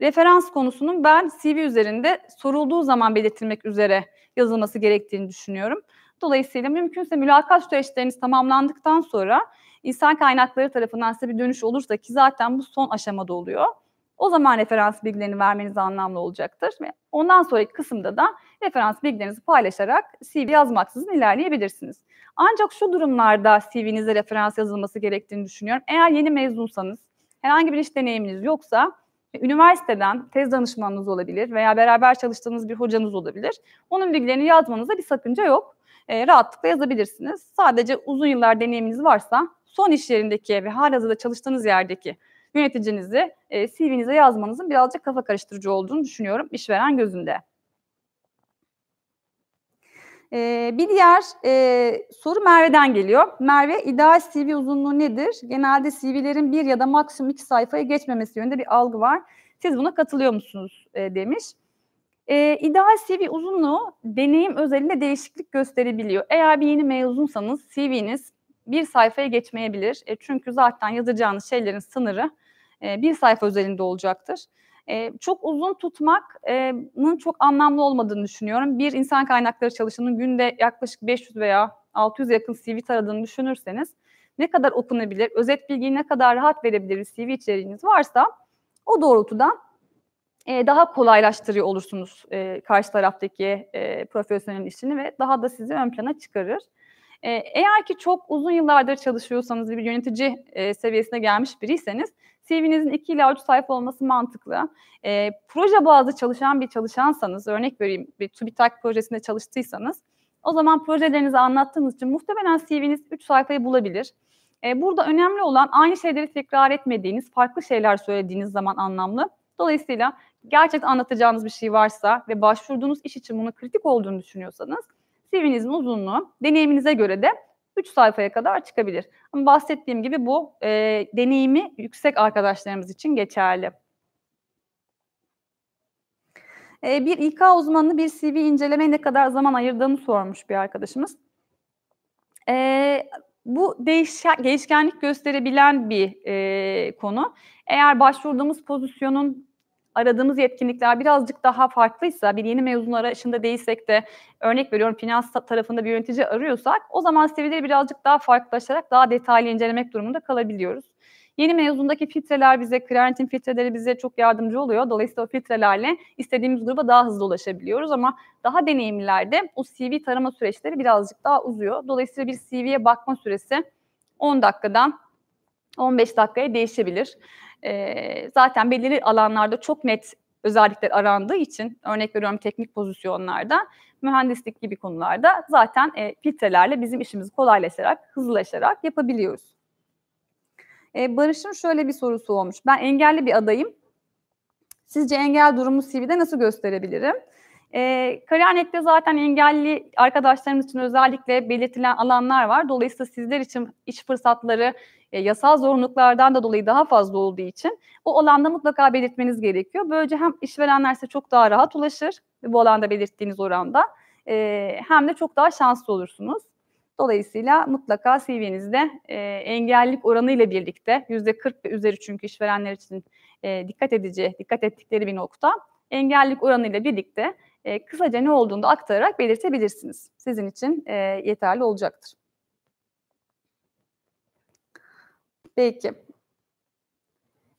referans konusunun ben CV üzerinde sorulduğu zaman belirtilmek üzere yazılması gerektiğini düşünüyorum. Dolayısıyla mümkünse mülakat süreçleriniz tamamlandıktan sonra insan kaynakları tarafından size bir dönüş olursa ki zaten bu son aşamada oluyor. O zaman referans bilgilerini vermeniz anlamlı olacaktır. Ve ondan sonraki kısımda da referans bilgilerinizi paylaşarak CV yazmaksızın ilerleyebilirsiniz. Ancak şu durumlarda CV'nize referans yazılması gerektiğini düşünüyorum. Eğer yeni mezunsanız, herhangi bir iş deneyiminiz yoksa üniversiteden tez danışmanınız olabilir veya beraber çalıştığınız bir hocanız olabilir. Onun bilgilerini yazmanıza bir sakınca yok e, rahatlıkla yazabilirsiniz. Sadece uzun yıllar deneyiminiz varsa son iş yerindeki ve halihazırda çalıştığınız yerdeki yöneticinizi e, CV'nize yazmanızın birazcık kafa karıştırıcı olduğunu düşünüyorum işveren gözünde. Ee, bir diğer e, soru Merve'den geliyor. Merve, ideal CV uzunluğu nedir? Genelde CV'lerin bir ya da maksimum iki sayfaya geçmemesi yönünde bir algı var. Siz buna katılıyor musunuz e, demiş. E, ideal CV uzunluğu deneyim özelinde değişiklik gösterebiliyor. Eğer bir yeni mezunsanız CV'niz bir sayfaya geçmeyebilir. E, çünkü zaten yazacağınız şeylerin sınırı e, bir sayfa özelinde olacaktır. E, çok uzun tutmak'ın e, çok anlamlı olmadığını düşünüyorum. Bir insan kaynakları çalışanın günde yaklaşık 500 veya 600 yakın CV taradığını düşünürseniz ne kadar okunabilir, özet bilgiyi ne kadar rahat verebiliriz CV içeriğiniz varsa o doğrultuda e, daha kolaylaştırıyor olursunuz e, karşı taraftaki e, profesyonel işini ve daha da sizi ön plana çıkarır. E, eğer ki çok uzun yıllardır çalışıyorsanız bir yönetici e, seviyesine gelmiş biriyseniz CV'nizin 2 ila 3 sayfa olması mantıklı. E, proje bazlı çalışan bir çalışansanız, örnek vereyim bir TÜBİTAK projesinde çalıştıysanız o zaman projelerinizi anlattığınız için muhtemelen CV'niz 3 sayfayı bulabilir. E, burada önemli olan aynı şeyleri tekrar etmediğiniz, farklı şeyler söylediğiniz zaman anlamlı. Dolayısıyla gerçekten anlatacağınız bir şey varsa ve başvurduğunuz iş için bunun kritik olduğunu düşünüyorsanız CV'nizin uzunluğu deneyiminize göre de 3 sayfaya kadar çıkabilir. Ama bahsettiğim gibi bu e, deneyimi yüksek arkadaşlarımız için geçerli. E, bir İK uzmanı bir CV incelemeye ne kadar zaman ayırdığını sormuş bir arkadaşımız. E, bu değişken, değişkenlik gösterebilen bir e, konu. Eğer başvurduğumuz pozisyonun aradığımız yetkinlikler birazcık daha farklıysa, bir yeni mezun arayışında değilsek de örnek veriyorum finans tarafında bir yönetici arıyorsak o zaman CV'leri birazcık daha farklılaşarak daha detaylı incelemek durumunda kalabiliyoruz. Yeni mezundaki filtreler bize, kreatin filtreleri bize çok yardımcı oluyor. Dolayısıyla o filtrelerle istediğimiz gruba daha hızlı ulaşabiliyoruz ama daha deneyimlilerde o CV tarama süreçleri birazcık daha uzuyor. Dolayısıyla bir CV'ye bakma süresi 10 dakikadan 15 dakikaya değişebilir e, zaten belirli alanlarda çok net özellikler arandığı için örnek veriyorum teknik pozisyonlarda, mühendislik gibi konularda zaten e, filtrelerle bizim işimizi kolaylaşarak, hızlaşarak yapabiliyoruz. E, Barış'ın şöyle bir sorusu olmuş. Ben engelli bir adayım. Sizce engel durumu CV'de nasıl gösterebilirim? E, ee, Kariernet'te zaten engelli arkadaşlarımız için özellikle belirtilen alanlar var. Dolayısıyla sizler için iş fırsatları e, yasal zorunluluklardan da dolayı daha fazla olduğu için o alanda mutlaka belirtmeniz gerekiyor. Böylece hem işverenler size çok daha rahat ulaşır bu alanda belirttiğiniz oranda e, hem de çok daha şanslı olursunuz. Dolayısıyla mutlaka CV'nizde e, engellilik ile birlikte yüzde 40 ve üzeri çünkü işverenler için e, dikkat edici, dikkat ettikleri bir nokta engellilik oranı ile birlikte e, kısaca ne olduğunu da aktararak belirtebilirsiniz. Sizin için e, yeterli olacaktır. Peki.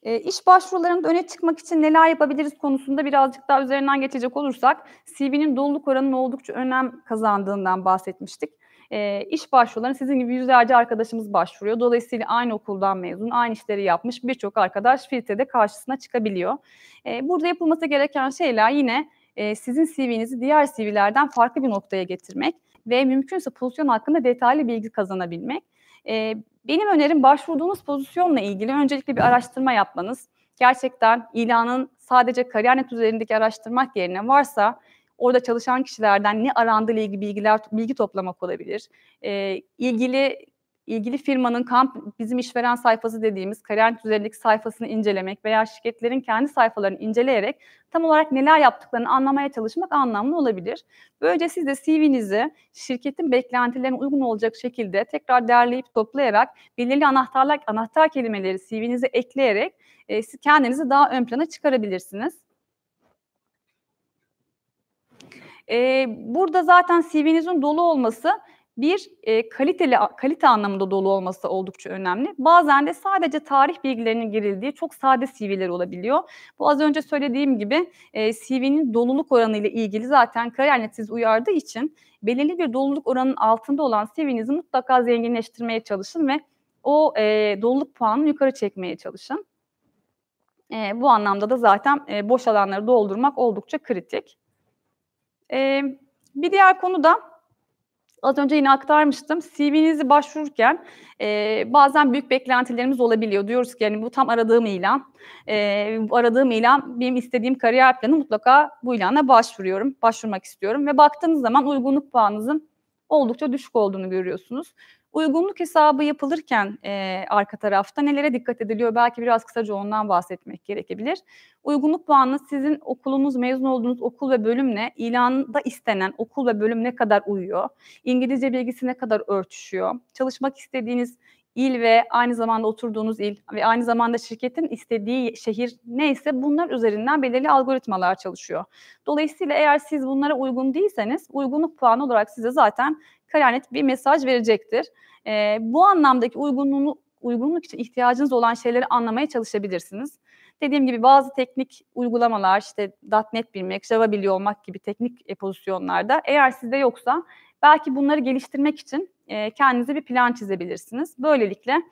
E, iş başvurularında öne çıkmak için neler yapabiliriz konusunda birazcık daha üzerinden geçecek olursak CV'nin doluluk oranının oldukça önem kazandığından bahsetmiştik. E, iş başvurularına sizin gibi yüzlerce arkadaşımız başvuruyor. Dolayısıyla aynı okuldan mezun, aynı işleri yapmış birçok arkadaş filtrede karşısına çıkabiliyor. E, burada yapılması gereken şeyler yine e, sizin CV'nizi diğer CV'lerden farklı bir noktaya getirmek ve mümkünse pozisyon hakkında detaylı bilgi kazanabilmek. E, benim önerim başvurduğunuz pozisyonla ilgili öncelikle bir araştırma yapmanız. Gerçekten ilanın sadece kariyer net üzerindeki araştırmak yerine varsa orada çalışan kişilerden ne arandığı ile ilgili bilgiler bilgi toplamak olabilir. E, ilgili ilgili firmanın kamp bizim işveren sayfası dediğimiz kariyer üzerindeki sayfasını incelemek veya şirketlerin kendi sayfalarını inceleyerek tam olarak neler yaptıklarını anlamaya çalışmak anlamlı olabilir. Böylece siz de CV'nizi şirketin beklentilerine uygun olacak şekilde tekrar derleyip toplayarak belirli anahtarlar anahtar kelimeleri CV'nize ekleyerek e, kendinizi daha ön plana çıkarabilirsiniz. E, burada zaten CV'nizin dolu olması bir e, kaliteli kalite anlamında dolu olması oldukça önemli. Bazen de sadece tarih bilgilerinin girildiği çok sade CV'ler olabiliyor. Bu az önce söylediğim gibi e, CV'nin doluluk oranı ile ilgili zaten kariyernet siz uyardığı için belirli bir doluluk oranının altında olan CV'nizi mutlaka zenginleştirmeye çalışın ve o e, doluluk puanını yukarı çekmeye çalışın. E, bu anlamda da zaten e, boş alanları doldurmak oldukça kritik. E, bir diğer konu da Az önce yine aktarmıştım. CV'nizi başvururken e, bazen büyük beklentilerimiz olabiliyor. Diyoruz ki yani bu tam aradığım ilan. E, aradığım ilan benim istediğim kariyer planı mutlaka bu ilana başvuruyorum. Başvurmak istiyorum ve baktığınız zaman uygunluk puanınızın oldukça düşük olduğunu görüyorsunuz. Uygunluk hesabı yapılırken e, arka tarafta nelere dikkat ediliyor? Belki biraz kısaca ondan bahsetmek gerekebilir. Uygunluk puanı sizin okulunuz, mezun olduğunuz okul ve bölümle ilanda istenen okul ve bölüm ne kadar uyuyor? İngilizce bilgisi ne kadar örtüşüyor? Çalışmak istediğiniz il ve aynı zamanda oturduğunuz il ve aynı zamanda şirketin istediği şehir neyse bunlar üzerinden belirli algoritmalar çalışıyor. Dolayısıyla eğer siz bunlara uygun değilseniz uygunluk puanı olarak size zaten Klarnet bir mesaj verecektir. E, bu anlamdaki uygunluğunu, uygunluk için ihtiyacınız olan şeyleri anlamaya çalışabilirsiniz. Dediğim gibi bazı teknik uygulamalar işte .NET bilmek, Java biliyor olmak gibi teknik e, pozisyonlarda eğer sizde yoksa belki bunları geliştirmek için kendinize bir plan çizebilirsiniz. Böylelikle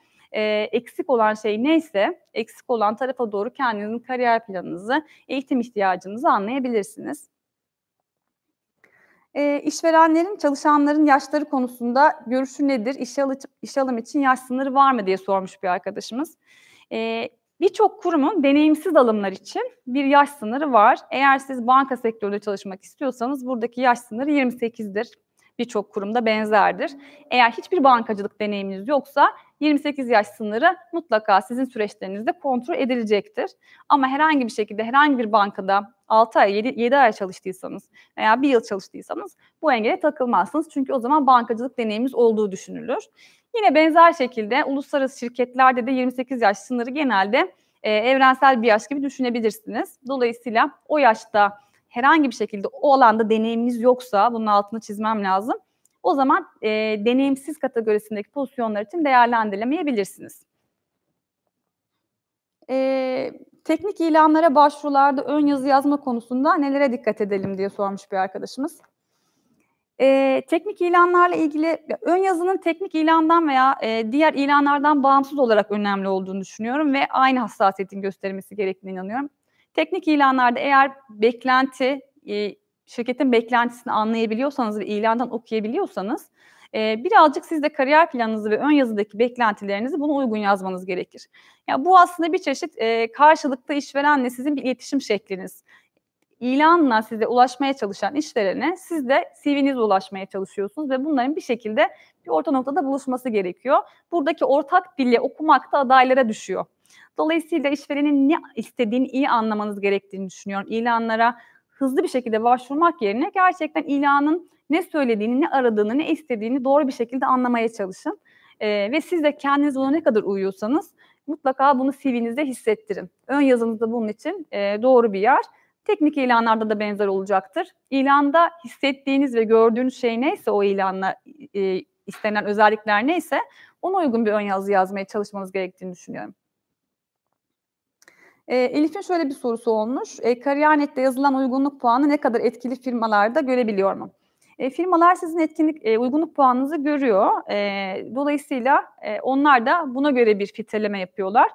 eksik olan şey neyse eksik olan tarafa doğru kendinizin kariyer planınızı, eğitim ihtiyacınızı anlayabilirsiniz. E, işverenlerin çalışanların yaşları konusunda görüşü nedir? İşe, al işe alım için yaş sınırı var mı diye sormuş bir arkadaşımız. E, Birçok kurumun deneyimsiz alımlar için bir yaş sınırı var. Eğer siz banka sektöründe çalışmak istiyorsanız buradaki yaş sınırı 28'dir birçok kurumda benzerdir. Eğer hiçbir bankacılık deneyiminiz yoksa 28 yaş sınırı mutlaka sizin süreçlerinizde kontrol edilecektir. Ama herhangi bir şekilde herhangi bir bankada 6 ay, 7, 7 ay çalıştıysanız veya 1 yıl çalıştıysanız bu engele takılmazsınız. Çünkü o zaman bankacılık deneyimimiz olduğu düşünülür. Yine benzer şekilde uluslararası şirketlerde de 28 yaş sınırı genelde e, evrensel bir yaş gibi düşünebilirsiniz. Dolayısıyla o yaşta herhangi bir şekilde o alanda deneyiminiz yoksa bunun altını çizmem lazım. O zaman e, deneyimsiz kategorisindeki pozisyonlar için değerlendirilemeyebilirsiniz. E, teknik ilanlara başvurularda ön yazı yazma konusunda nelere dikkat edelim diye sormuş bir arkadaşımız. E, teknik ilanlarla ilgili ön yazının teknik ilandan veya e, diğer ilanlardan bağımsız olarak önemli olduğunu düşünüyorum ve aynı hassasiyetin gösterilmesi gerektiğine inanıyorum. Teknik ilanlarda eğer beklenti, e, şirketin beklentisini anlayabiliyorsanız ve ilandan okuyabiliyorsanız e, birazcık siz de kariyer planınızı ve ön yazıdaki beklentilerinizi buna uygun yazmanız gerekir. Yani bu aslında bir çeşit e, karşılıklı işverenle sizin bir iletişim şekliniz. İlanla size ulaşmaya çalışan işverene siz de CV'nizle ulaşmaya çalışıyorsunuz ve bunların bir şekilde bir orta noktada buluşması gerekiyor. Buradaki ortak dille okumak da adaylara düşüyor. Dolayısıyla işverenin ne istediğini iyi anlamanız gerektiğini düşünüyorum. İlanlara hızlı bir şekilde başvurmak yerine gerçekten ilanın ne söylediğini, ne aradığını, ne istediğini doğru bir şekilde anlamaya çalışın. Ee, ve siz de kendiniz ona ne kadar uyuyorsanız mutlaka bunu CV'nizde hissettirin. Ön yazınızda bunun için e, doğru bir yer. Teknik ilanlarda da benzer olacaktır. İlanda hissettiğiniz ve gördüğünüz şey neyse o ilanla e, istenen özellikler neyse ona uygun bir ön yazı yazmaya çalışmanız gerektiğini düşünüyorum. E, Elif'in şöyle bir sorusu olmuş. E, Kariyanet'te yazılan uygunluk puanı ne kadar etkili firmalarda görebiliyor mu? E, firmalar sizin etkinlik e, uygunluk puanınızı görüyor. E, dolayısıyla e, onlar da buna göre bir filtreleme yapıyorlar.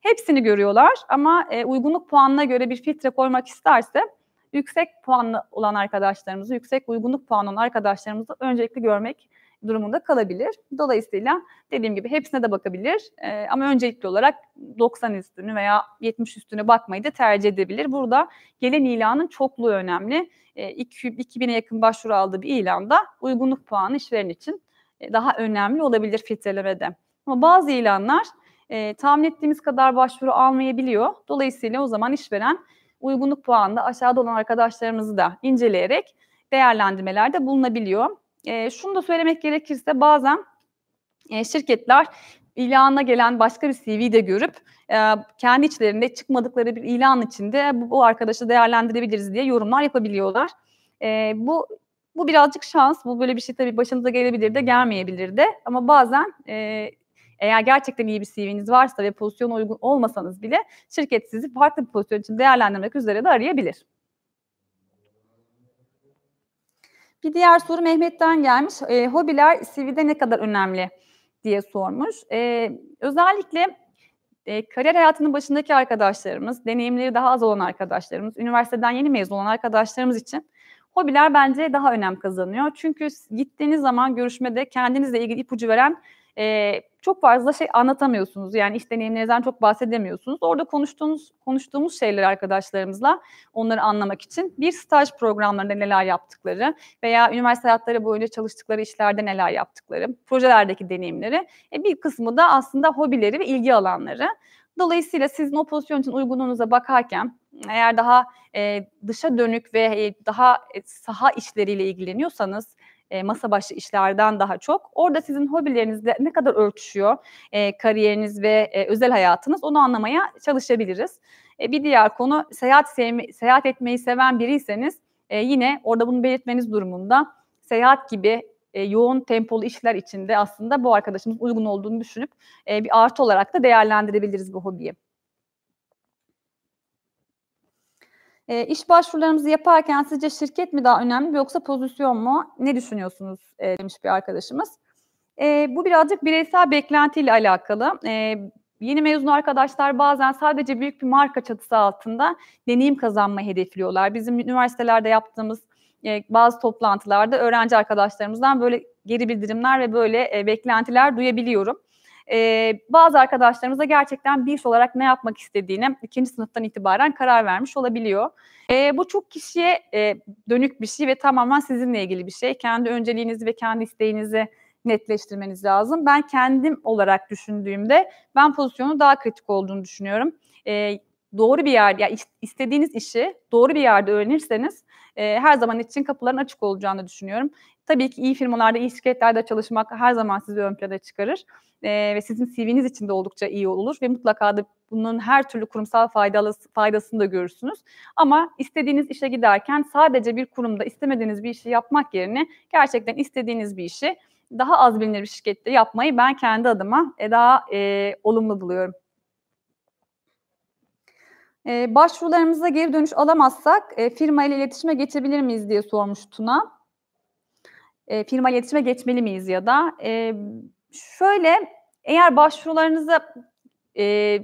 Hepsini görüyorlar ama e, uygunluk puanına göre bir filtre koymak isterse yüksek puanlı olan arkadaşlarımızı, yüksek uygunluk puanlı olan arkadaşlarımızı öncelikli görmek durumunda kalabilir. Dolayısıyla dediğim gibi hepsine de bakabilir e, ama öncelikli olarak 90 üstünü veya 70 üstünü bakmayı da tercih edebilir. Burada gelen ilanın çokluğu önemli. E, ee, 2000'e yakın başvuru aldığı bir ilanda uygunluk puanı işveren için e, daha önemli olabilir filtrelemede. Ama bazı ilanlar e, tahmin ettiğimiz kadar başvuru almayabiliyor. Dolayısıyla o zaman işveren uygunluk puanında aşağıda olan arkadaşlarımızı da inceleyerek değerlendirmelerde bulunabiliyor. E, şunu da söylemek gerekirse bazen e, şirketler ilana gelen başka bir CV de görüp e, kendi içlerinde çıkmadıkları bir ilan içinde bu, bu arkadaşı değerlendirebiliriz diye yorumlar yapabiliyorlar. E, bu bu birazcık şans. Bu böyle bir şey tabii başınıza gelebilir de gelmeyebilir de ama bazen e, eğer gerçekten iyi bir CV'niz varsa ve pozisyona uygun olmasanız bile şirket sizi farklı bir pozisyon için değerlendirmek üzere de arayabilir. Bir diğer soru Mehmet'ten gelmiş. E, hobiler CV'de ne kadar önemli diye sormuş. E, özellikle e, kariyer hayatının başındaki arkadaşlarımız, deneyimleri daha az olan arkadaşlarımız, üniversiteden yeni mezun olan arkadaşlarımız için hobiler bence daha önem kazanıyor. Çünkü gittiğiniz zaman görüşmede kendinizle ilgili ipucu veren e, çok fazla şey anlatamıyorsunuz. Yani iş deneyimlerinizden çok bahsedemiyorsunuz. Orada konuştuğunuz konuştuğumuz şeyler arkadaşlarımızla onları anlamak için bir staj programlarında neler yaptıkları veya üniversite hayatları boyunca çalıştıkları işlerde neler yaptıkları, projelerdeki deneyimleri, e, bir kısmı da aslında hobileri ve ilgi alanları. Dolayısıyla sizin o pozisyon için uygunluğunuza bakarken eğer daha e, dışa dönük ve e, daha e, saha işleriyle ilgileniyorsanız e, masa başı işlerden daha çok. Orada sizin hobilerinizle ne kadar örtüşüyor e, kariyeriniz ve e, özel hayatınız onu anlamaya çalışabiliriz. E, bir diğer konu seyahat sevme, seyahat etmeyi seven biriyseniz e, yine orada bunu belirtmeniz durumunda seyahat gibi e, yoğun tempolu işler içinde aslında bu arkadaşımız uygun olduğunu düşünüp e, bir artı olarak da değerlendirebiliriz bu hobiyi. E, iş başvurularımızı yaparken sizce şirket mi daha önemli yoksa pozisyon mu? Ne düşünüyorsunuz e, demiş bir arkadaşımız. E, bu birazcık bireysel beklentiyle alakalı. E, yeni mezun arkadaşlar bazen sadece büyük bir marka çatısı altında deneyim kazanma hedefliyorlar. Bizim üniversitelerde yaptığımız e, bazı toplantılarda öğrenci arkadaşlarımızdan böyle geri bildirimler ve böyle e, beklentiler duyabiliyorum e, bazı arkadaşlarımız da gerçekten bir iş olarak ne yapmak istediğine ikinci sınıftan itibaren karar vermiş olabiliyor. E, bu çok kişiye e, dönük bir şey ve tamamen sizinle ilgili bir şey. Kendi önceliğinizi ve kendi isteğinizi netleştirmeniz lazım. Ben kendim olarak düşündüğümde ben pozisyonu daha kritik olduğunu düşünüyorum. E, doğru bir yerde, yani istediğiniz işi doğru bir yerde öğrenirseniz e, her zaman için kapıların açık olacağını düşünüyorum. Tabii ki iyi firmalarda, iyi şirketlerde çalışmak her zaman sizi ön plana çıkarır e, ve sizin CV'niz için de oldukça iyi olur ve mutlaka da bunun her türlü kurumsal faydalısı, faydasını da görürsünüz. Ama istediğiniz işe giderken sadece bir kurumda istemediğiniz bir işi yapmak yerine gerçekten istediğiniz bir işi daha az bilinir bir şirkette yapmayı ben kendi adıma daha e, olumlu buluyorum. E, başvurularımıza geri dönüş alamazsak e, firma ile iletişime geçebilir miyiz diye sormuş Tuna. E, firma ile iletişime geçmeli miyiz ya da? E, şöyle eğer başvurularınıza e,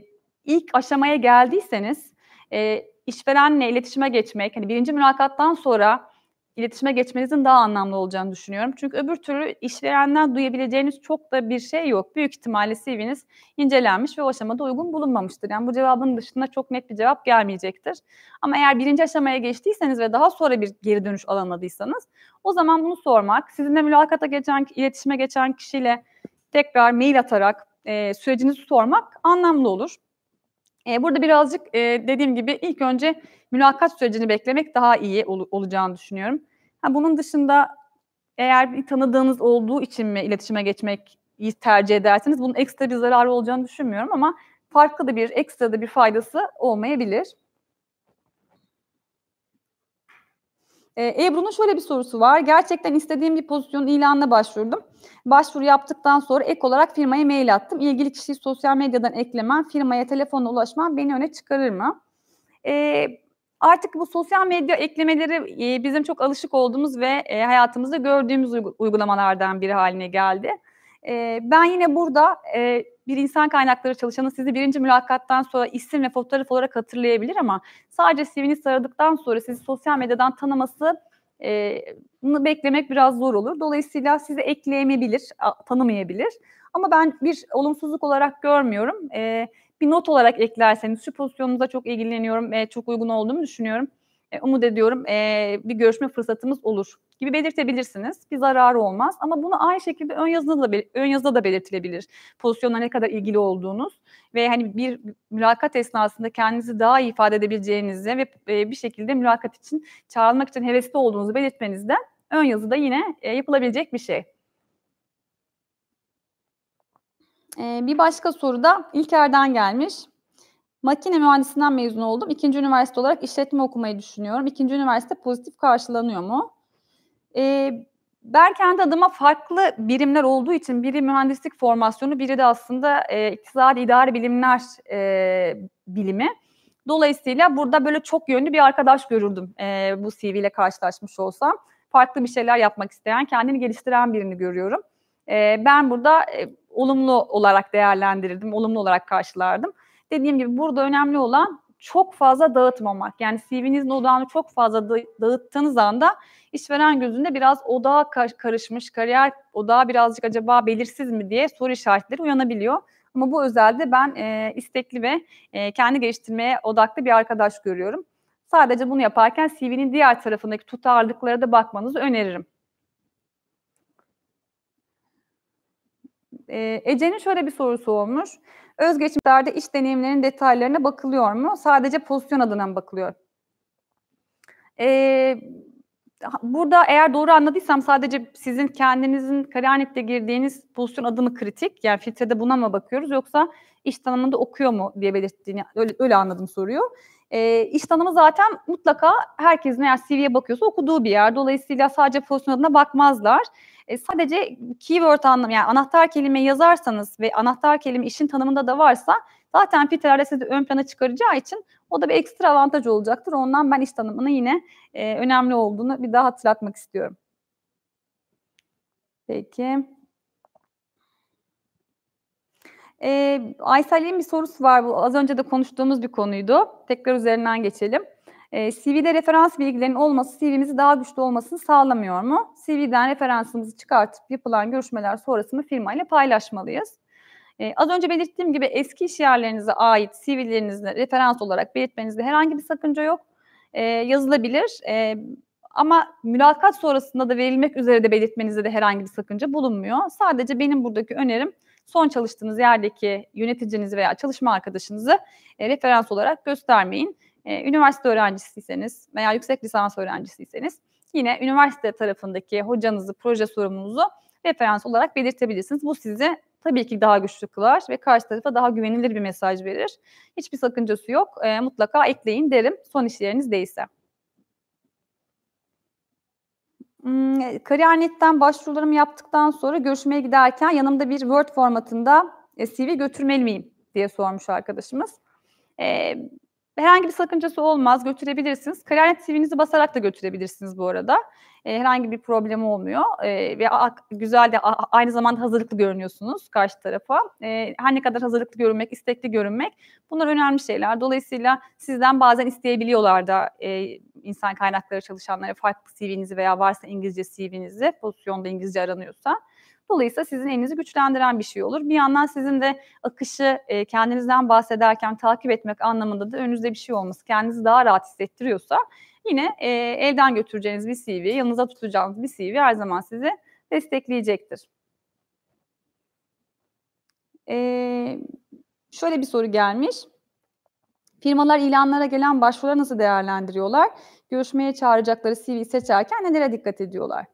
ilk aşamaya geldiyseniz e, işverenle iletişime geçmek, hani birinci mülakattan sonra iletişime geçmenizin daha anlamlı olacağını düşünüyorum. Çünkü öbür türlü işverenden duyabileceğiniz çok da bir şey yok. Büyük ihtimalle CV'niz incelenmiş ve o aşamada uygun bulunmamıştır. Yani bu cevabın dışında çok net bir cevap gelmeyecektir. Ama eğer birinci aşamaya geçtiyseniz ve daha sonra bir geri dönüş alamadıysanız o zaman bunu sormak, sizinle mülakata geçen, iletişime geçen kişiyle tekrar mail atarak e, sürecinizi sormak anlamlı olur. E, burada birazcık e, dediğim gibi ilk önce mülakat sürecini beklemek daha iyi ol, olacağını düşünüyorum. Ha, bunun dışında eğer bir tanıdığınız olduğu için mi iletişime geçmek tercih ederseniz bunun ekstra bir zararı olacağını düşünmüyorum ama farklı da bir ekstra da bir faydası olmayabilir. E, Ebru'nun şöyle bir sorusu var. Gerçekten istediğim bir pozisyon ilanına başvurdum. Başvuru yaptıktan sonra ek olarak firmaya mail attım. İlgili kişiyi sosyal medyadan eklemen, firmaya telefonla ulaşman beni öne çıkarır mı? E, Artık bu sosyal medya eklemeleri e, bizim çok alışık olduğumuz ve e, hayatımızda gördüğümüz uygulamalardan biri haline geldi. E, ben yine burada bir insan kaynakları çalışanı sizi birinci mülakattan sonra isim ve fotoğraf olarak hatırlayabilir ama sadece CV'nizi saradıktan sonra sizi sosyal medyadan tanıması bunu beklemek biraz zor olur. Dolayısıyla sizi ekleyemebilir, tanımayabilir. Ama ben bir olumsuzluk olarak görmüyorum bir not olarak eklerseniz şu pozisyonumuza çok ilgileniyorum ve çok uygun olduğumu düşünüyorum. E, umut ediyorum e, bir görüşme fırsatımız olur gibi belirtebilirsiniz. Bir zararı olmaz ama bunu aynı şekilde ön yazıda da, ön yazıda da belirtilebilir. Pozisyonla ne kadar ilgili olduğunuz ve hani bir mülakat esnasında kendinizi daha iyi ifade edebileceğinizi ve e, bir şekilde mülakat için çağrılmak için hevesli olduğunuzu belirtmenizde ön yazıda yine yapılabilecek bir şey. Ee, bir başka soru da İlker'den gelmiş. Makine mühendisinden mezun oldum. İkinci üniversite olarak işletme okumayı düşünüyorum. İkinci üniversite pozitif karşılanıyor mu? Ee, ben kendi adıma farklı birimler olduğu için biri mühendislik formasyonu, biri de aslında e, iktisadi idari bilimler e, bilimi. Dolayısıyla burada böyle çok yönlü bir arkadaş görürdüm e, bu CV ile karşılaşmış olsam. Farklı bir şeyler yapmak isteyen, kendini geliştiren birini görüyorum. E, ben burada e, olumlu olarak değerlendirirdim, olumlu olarak karşılardım. Dediğim gibi burada önemli olan çok fazla dağıtmamak. Yani CV'nizin odağını çok fazla dağıttığınız anda işveren gözünde biraz odağa karışmış, kariyer odağı birazcık acaba belirsiz mi diye soru işaretleri uyanabiliyor. Ama bu özelde ben e, istekli ve e, kendi geliştirmeye odaklı bir arkadaş görüyorum. Sadece bunu yaparken CV'nin diğer tarafındaki tutarlılıklara da bakmanızı öneririm. E, Ece'nin şöyle bir sorusu olmuş. Özgeçmişlerde iş deneyimlerinin detaylarına bakılıyor mu? Sadece pozisyon adına mı bakılıyor? E, burada eğer doğru anladıysam sadece sizin kendinizin Karanet'te girdiğiniz pozisyon adı mı kritik? Yani filtrede buna mı bakıyoruz yoksa iş tanımında okuyor mu diye belirttiğini öyle, öyle anladım soruyor. E, ee, iş tanımı zaten mutlaka herkesin eğer CV'ye bakıyorsa okuduğu bir yer. Dolayısıyla sadece pozisyon adına bakmazlar. E, sadece keyword anlamı yani anahtar kelime yazarsanız ve anahtar kelime işin tanımında da varsa zaten filtrelerde sizi ön plana çıkaracağı için o da bir ekstra avantaj olacaktır. Ondan ben iş tanımının yine e, önemli olduğunu bir daha hatırlatmak istiyorum. Peki. E, Aysel'in bir sorusu var bu. Az önce de konuştuğumuz bir konuydu. Tekrar üzerinden geçelim. E, ee, CV'de referans bilgilerinin olması CV'mizi daha güçlü olmasını sağlamıyor mu? CV'den referansımızı çıkartıp yapılan görüşmeler sonrasını firmayla paylaşmalıyız. Ee, az önce belirttiğim gibi eski iş yerlerinize ait CV'lerinizde referans olarak belirtmenizde herhangi bir sakınca yok. Ee, yazılabilir ee, ama mülakat sonrasında da verilmek üzere de belirtmenizde de herhangi bir sakınca bulunmuyor. Sadece benim buradaki önerim son çalıştığınız yerdeki yöneticinizi veya çalışma arkadaşınızı e, referans olarak göstermeyin. Ee, üniversite öğrencisiyseniz veya yüksek lisans öğrencisiyseniz yine üniversite tarafındaki hocanızı, proje sorumunuzu referans olarak belirtebilirsiniz. Bu sizi tabii ki daha güçlü kılar ve karşı tarafa daha güvenilir bir mesaj verir. Hiçbir sakıncası yok. E, mutlaka ekleyin derim son işleriniz değilse. Hmm, Kariyer.net'ten başvurularımı yaptıktan sonra görüşmeye giderken yanımda bir Word formatında e, CV götürmeli miyim diye sormuş arkadaşımız. E, Herhangi bir sakıncası olmaz. Götürebilirsiniz. Klarnet TV'nizi basarak da götürebilirsiniz bu arada. E, herhangi bir problemi olmuyor. E, ve a, güzel de a, aynı zamanda hazırlıklı görünüyorsunuz karşı tarafa. E, her ne kadar hazırlıklı görünmek, istekli görünmek bunlar önemli şeyler. Dolayısıyla sizden bazen isteyebiliyorlar da e, insan kaynakları çalışanlara farklı CV'nizi veya varsa İngilizce CV'nizi pozisyonda İngilizce aranıyorsa Dolayısıyla sizin elinizi güçlendiren bir şey olur. Bir yandan sizin de akışı e, kendinizden bahsederken takip etmek anlamında da önünüzde bir şey olması kendinizi daha rahat hissettiriyorsa yine e, evden götüreceğiniz bir CV, yanınıza tutacağınız bir CV her zaman sizi destekleyecektir. Ee, şöyle bir soru gelmiş. Firmalar ilanlara gelen başvuruları nasıl değerlendiriyorlar? Görüşmeye çağıracakları CV seçerken nelere dikkat ediyorlar?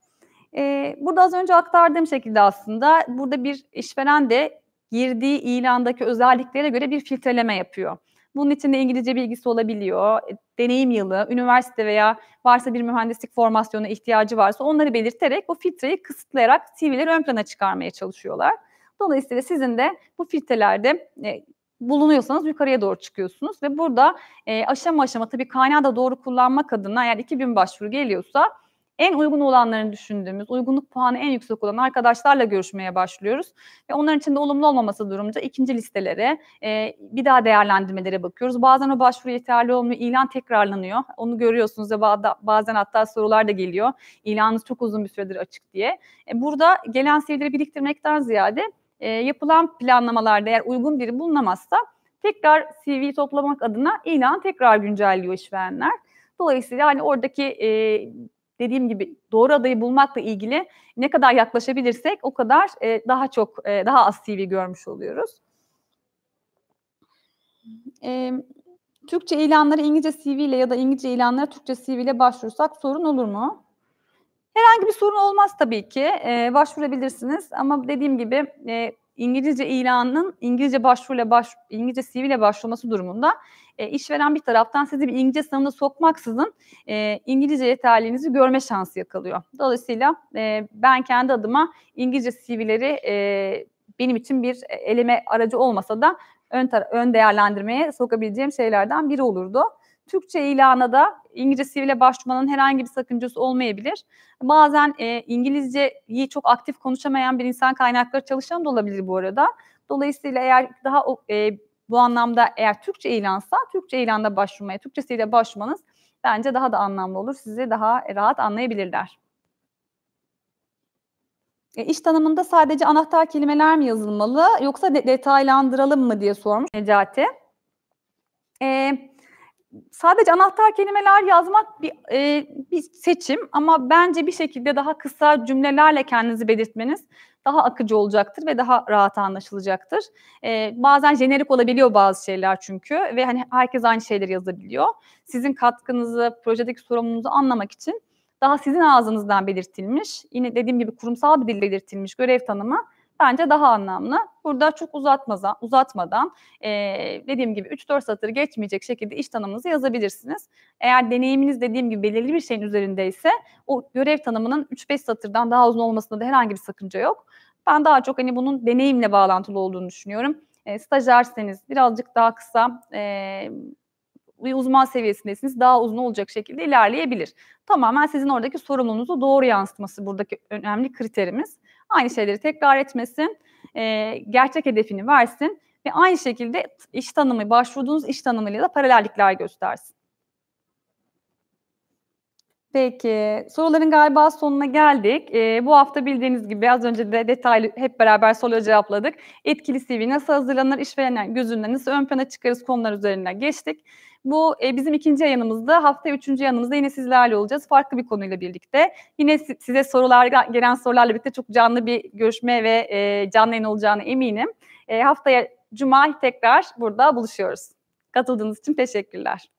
E, burada az önce aktardığım şekilde aslında burada bir işveren de girdiği ilandaki özelliklere göre bir filtreleme yapıyor. Bunun için de İngilizce bilgisi olabiliyor. E, deneyim yılı, üniversite veya varsa bir mühendislik formasyonu ihtiyacı varsa onları belirterek bu filtreyi kısıtlayarak CV'leri ön plana çıkarmaya çalışıyorlar. Dolayısıyla sizin de bu filtrelerde e, bulunuyorsanız yukarıya doğru çıkıyorsunuz ve burada e, aşama aşama tabii kaynağı da doğru kullanmak adına eğer 2000 başvuru geliyorsa en uygun olanlarını düşündüğümüz, uygunluk puanı en yüksek olan arkadaşlarla görüşmeye başlıyoruz. Ve onların içinde olumlu olmaması durumunda ikinci listelere e, bir daha değerlendirmelere bakıyoruz. Bazen o başvuru yeterli olmuyor, ilan tekrarlanıyor. Onu görüyorsunuz ve bazen hatta sorular da geliyor. İlanınız çok uzun bir süredir açık diye. E, burada gelen CV'leri biriktirmekten ziyade e, yapılan planlamalarda eğer uygun biri bulunamazsa tekrar CV toplamak adına ilan tekrar güncelliyor işverenler. Dolayısıyla hani oradaki e, dediğim gibi doğru adayı bulmakla ilgili ne kadar yaklaşabilirsek o kadar e, daha çok e, daha az CV görmüş oluyoruz. E, Türkçe ilanları İngilizce CV ile ya da İngilizce ilanlara Türkçe CV ile başvursak sorun olur mu? Herhangi bir sorun olmaz tabii ki. E, başvurabilirsiniz ama dediğim gibi e, İngilizce ilanının İngilizce başvuruyla baş İngilizce CV ile başvurması durumunda e, işveren bir taraftan sizi bir İngilizce sınavına sokmaksızın e, İngilizce yeterliğinizi görme şansı yakalıyor. Dolayısıyla e, ben kendi adıma İngilizce CV'leri e, benim için bir eleme aracı olmasa da ön tar- ön değerlendirmeye sokabileceğim şeylerden biri olurdu. Türkçe ilana da İngilizce sivile başvurmanın herhangi bir sakıncası olmayabilir. Bazen e, İngilizceyi çok aktif konuşamayan bir insan kaynakları çalışan da olabilir bu arada. Dolayısıyla eğer daha e, bu anlamda eğer Türkçe ilansa Türkçe ilanda başvurmaya, Türkçesiyle başvurmanız bence daha da anlamlı olur. Sizi daha rahat anlayabilirler. E, iş tanımında sadece anahtar kelimeler mi yazılmalı yoksa de- detaylandıralım mı diye sormuş Necati. Evet sadece anahtar kelimeler yazmak bir, e, bir seçim ama bence bir şekilde daha kısa cümlelerle kendinizi belirtmeniz daha akıcı olacaktır ve daha rahat anlaşılacaktır. E, bazen jenerik olabiliyor bazı şeyler çünkü ve hani herkes aynı şeyleri yazabiliyor. Sizin katkınızı, projedeki sorumluluğunuzu anlamak için daha sizin ağzınızdan belirtilmiş, yine dediğim gibi kurumsal bir dille belirtilmiş görev tanımı bence daha anlamlı. Burada çok uzatmadan, uzatmadan e, dediğim gibi 3-4 satır geçmeyecek şekilde iş tanımınızı yazabilirsiniz. Eğer deneyiminiz dediğim gibi belirli bir şeyin üzerindeyse o görev tanımının 3-5 satırdan daha uzun olmasında da herhangi bir sakınca yok. Ben daha çok hani bunun deneyimle bağlantılı olduğunu düşünüyorum. E, stajyerseniz birazcık daha kısa e, bir uzman seviyesindesiniz daha uzun olacak şekilde ilerleyebilir. Tamamen sizin oradaki sorumluluğunuzu doğru yansıtması buradaki önemli kriterimiz aynı şeyleri tekrar etmesin, e, gerçek hedefini versin ve aynı şekilde iş tanımı, başvurduğunuz iş tanımıyla da paralellikler göstersin. Peki. Soruların galiba sonuna geldik. Ee, bu hafta bildiğiniz gibi az önce de detaylı hep beraber soruları cevapladık. Etkili CV nasıl hazırlanır, işverenler gözünden nasıl ön plana çıkarız konular üzerine geçtik. Bu e, bizim ikinci yayınımızda. Hafta üçüncü yayınımızda yine sizlerle olacağız. Farklı bir konuyla birlikte. Yine size sorular gelen sorularla birlikte çok canlı bir görüşme ve e, canlı yayın olacağını eminim. E, haftaya Cuma tekrar burada buluşuyoruz. Katıldığınız için teşekkürler.